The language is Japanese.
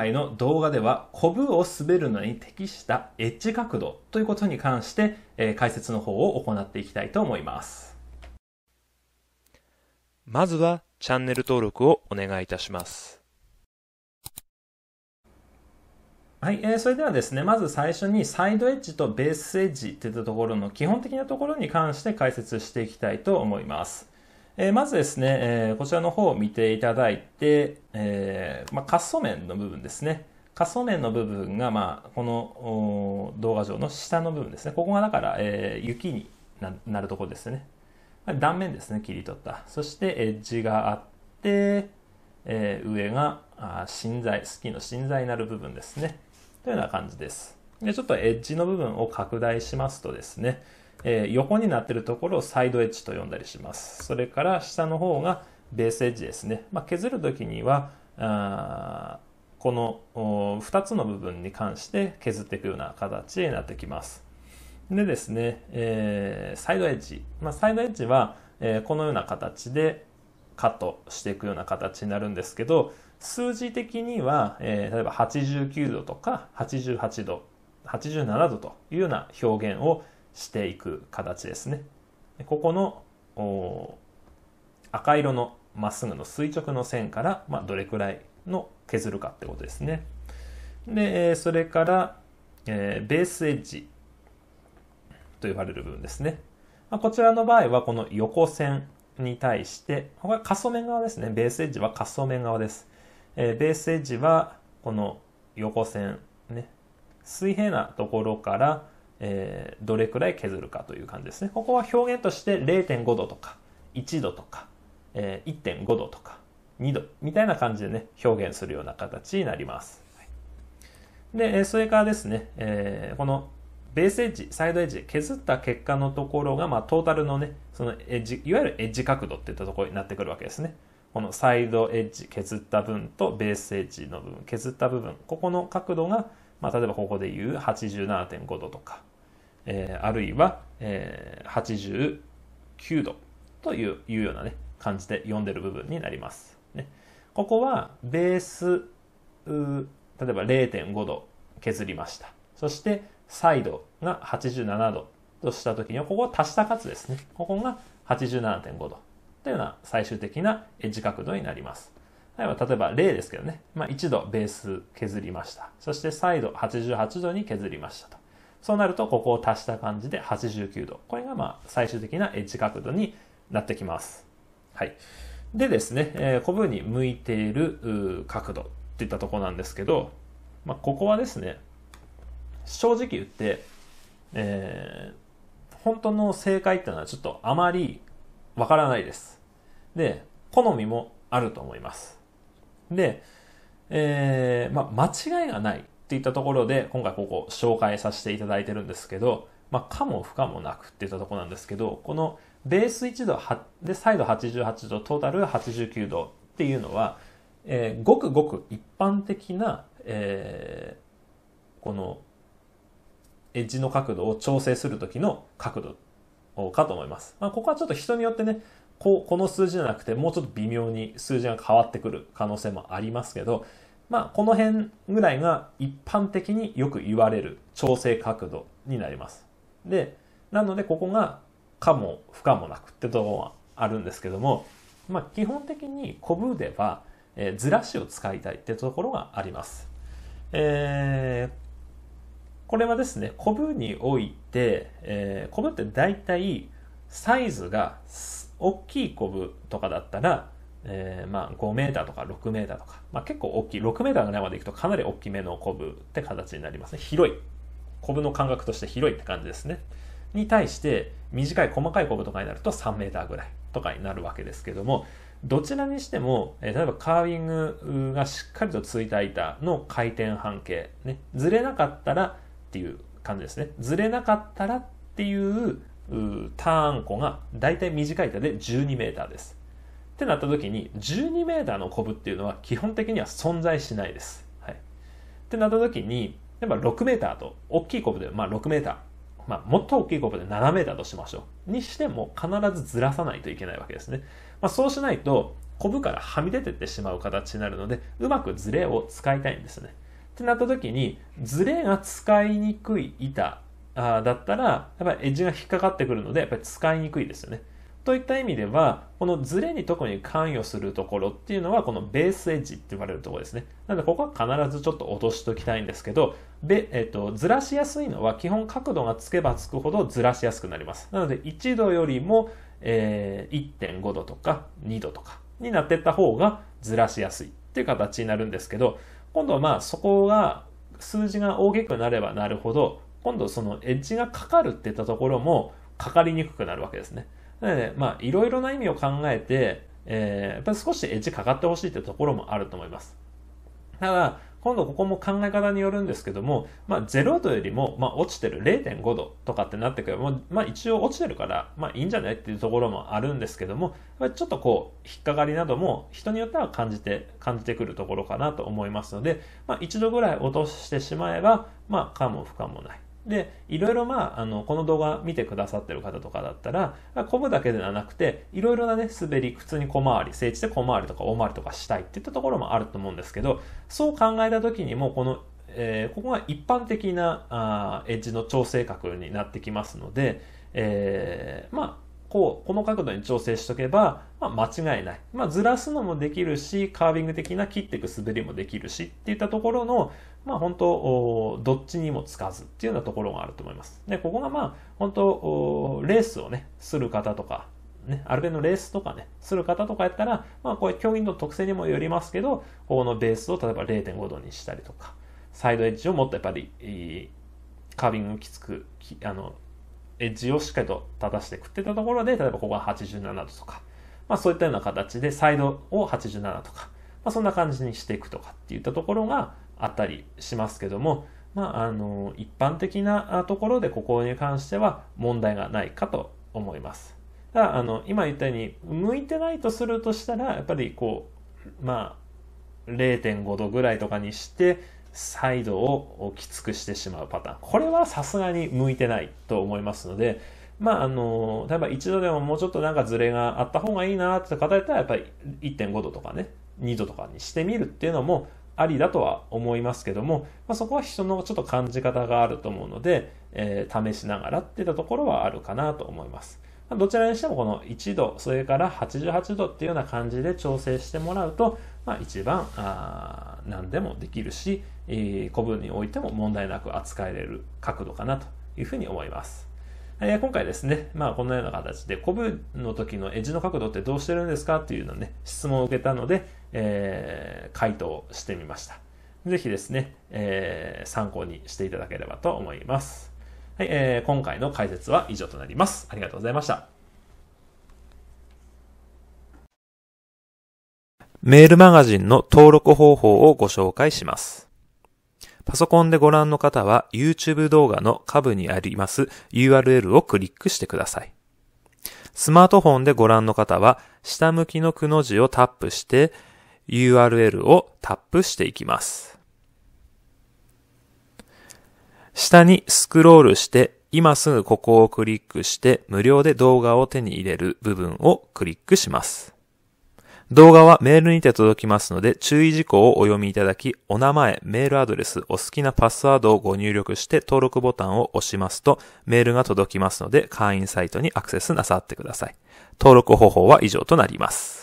回の動画では、コブを滑るのに適したエッジ角度ということに関して、えー、解説の方を行っていきたいと思います。まずは、チャンネル登録をお願いいたします。はい、えー、それではですね、まず最初にサイドエッジとベースエッジといったところの基本的なところに関して解説していきたいと思います。えー、まずですね、えー、こちらの方を見ていただいて、えー、まあ、カ面の部分ですね。カッ面の部分が、まあ、この動画上の下の部分ですね。ここがだから、え雪になるところですね。断面ですね、切り取った。そしてエッジがあって、え上が芯材、スキーの芯材になる部分ですね。というような感じです。で、ちょっとエッジの部分を拡大しますとですね、えー、横になっているところをサイドエッジと呼んだりします。それから下の方がベースエッジですね。まあ、削るときには、あこの2つの部分に関して削っていくような形になってきます。でですね、えー、サイドエッジ。まあ、サイドエッジは、えー、このような形でカットしていくような形になるんですけど、数字的には、えー、例えば89度とか88度、87度というような表現をしていく形ですね。ここの赤色のまっすぐの垂直の線から、まあ、どれくらいの削るかってことですね。で、それから、えー、ベースエッジと呼ばれる部分ですね。まあ、こちらの場合はこの横線に対して、これは仮想面側ですね。ベースエッジは仮想面側です。えー、ベースエッジはこの横線、ね、水平なところから、えー、どれくらい削るかという感じですね。ここは表現として0.5度とか1度とか、えー、1.5度とか2度みたいな感じでね、表現するような形になります。で、それからですね、えー、このベースエッジ、サイドエッジ、削った結果のところが、まあ、トータルのね、そのエッジ、いわゆるエッジ角度っていったところになってくるわけですね。このサイドエッジ削った分とベースエッジの部分削った部分ここの角度が、まあ、例えばここでいう87.5度とかえー、あるいは、えー、89度といういうような、ね、感じで読んでる部分になります。ね、ここはベース例えば0.5度削りました。そしてサイドが87度とした時にはここを足した数ですね。ここが87.5度というような最終的なエッジ角度になります。例えば0ですけどね、まあ、1度ベース削りました。そしてサイド88度に削りましたと。そうなると、ここを足した感じで89度。これがまあ最終的なエッジ角度になってきます。はい。でですね、えー、こぶに向いている角度っていったとこなんですけど、まあ、ここはですね、正直言って、えー、本当の正解っていうのはちょっとあまりわからないです。で、好みもあると思います。で、えー、まあ、間違いがないっていったところで、今回ここ紹介させていただいてるんですけど、まあ、かも不可もなくっていったところなんですけど、このベース1度で、サイド88度、トータル89度っていうのは、えー、ごくごく一般的な、えー、このエッジの角度を調整する時の角度かと思います。まあ、ここはちょっと人によってね、こうこの数字じゃなくてもうちょっと微妙に数字が変わってくる可能性もありますけど、まあ、この辺ぐらいが一般的によく言われる調整角度になります。で、なのでここが可も不可もなくってところがあるんですけども、まあ、基本的にコブでは、えー、ずらしを使いたいってところがあります。えー、これはですね、コブにおいて、えー、コブって大体サイズが大きいコブとかだったら、えー、まあ5メーターとか6メーターとか、まあ、結構大きい、6メーターぐらいまで行くとかなり大きめのコブって形になりますね。広い。コブの間隔として広いって感じですね。に対して、短い細かいコブとかになると3メーターぐらいとかになるわけですけども、どちらにしても、えー、例えばカービングがしっかりとついた板の回転半径、ね、ずれなかったらっていう感じですね。ずれなかったらっていうターン弧が大体短い板で12メーターです。ってなった時に12メーターのコブっていうのは基本的には存在しないです。はい、ってなった時にやっぱ6メーターと大きいコブで、まあ、6メーター、まあ、もっと大きいコブで7メーターとしましょう。にしても必ずずらさないといけないわけですね。まあ、そうしないとコブからはみ出てってしまう形になるのでうまくズレを使いたいんですね。ってなった時にズレが使いにくい板だったらやっぱりエッジが引っかかってくるのでやっぱり使いにくいですよね。といった意味では、このズレに特に関与するところっていうのは、このベースエッジって言われるところですね。なので、ここは必ずちょっと落としておきたいんですけど、えっと、ずらしやすいのは、基本角度がつけばつくほどずらしやすくなります。なので、1度よりも、えー、1.5度とか2度とかになっていった方がずらしやすいっていう形になるんですけど、今度はまあ、そこが、数字が大きくなればなるほど、今度そのエッジがかかるっていったところも、かかりにくくなるわけですね。なので、まあ、いろいろな意味を考えて、えー、やっぱり少しエッジかかってほしいってところもあると思います。ただ、今度ここも考え方によるんですけども、まあ、0度よりも、まあ、落ちてる0.5度とかってなってくれば、まあ、一応落ちてるから、まあ、いいんじゃないっていうところもあるんですけども、ちょっとこう、引っかかりなども人によっては感じて、感じてくるところかなと思いますので、まあ、一度ぐらい落としてしまえば、まあ、可も不可もない。で、いろいろまあ、あの、この動画見てくださってる方とかだったら、こぶだけではなくて、いろいろなね、滑り、普通に小回り、整地で小回りとか大回りとかしたいっていったところもあると思うんですけど、そう考えた時にも、この、えー、ここが一般的なあエッジの調整角になってきますので、えー、まあ、こう、この角度に調整しとけば、まあ、間違いない。まあ、ずらすのもできるし、カービング的な切っていく滑りもできるし、っていったところの、まあ、本当どっちにもつかずっていうようなところがあると思います。で、ここがまあ、本当レースをね、する方とか、ね、アルペンのレースとかね、する方とかやったら、まあ、こう競技の特性にもよりますけど、ここのベースを例えば0.5度にしたりとか、サイドエッジをもっとやっぱり、カービングきつく、あの、エッジをしっかりと立たしてくってたところで、例えばここが87度とか、まあそういったような形でサイドを87とか、まあそんな感じにしていくとかっていったところがあったりしますけども、まああの、一般的なところでここに関しては問題がないかと思います。ただ、あの、今言ったように、向いてないとするとしたら、やっぱりこう、まあ、0.5度ぐらいとかにして、サイドをきつくしてしまうパターン。これはさすがに向いてないと思いますので、まあ、あの、例えば一度でももうちょっとなんかズレがあった方がいいなって方だったら、やっぱり1.5度とかね、2度とかにしてみるっていうのもありだとは思いますけども、まあ、そこは人のちょっと感じ方があると思うので、えー、試しながらっていったところはあるかなと思います。どちらにしてもこの1度、それから88度っていうような感じで調整してもらうと、まあ、一番あ何でもできるし、えー、古文においても問題なく扱えれる角度かなというふうに思います。えー、今回ですね、まあ、このような形で古文の時のエッジの角度ってどうしてるんですかっていうのね、質問を受けたので、えー、回答してみました。ぜひですね、えー、参考にしていただければと思います。はい、えー、今回の解説は以上となります。ありがとうございました。メールマガジンの登録方法をご紹介します。パソコンでご覧の方は YouTube 動画の下部にあります URL をクリックしてください。スマートフォンでご覧の方は下向きのくの字をタップして URL をタップしていきます。下にスクロールして、今すぐここをクリックして、無料で動画を手に入れる部分をクリックします。動画はメールにて届きますので、注意事項をお読みいただき、お名前、メールアドレス、お好きなパスワードをご入力して登録ボタンを押しますと、メールが届きますので、会員サイトにアクセスなさってください。登録方法は以上となります。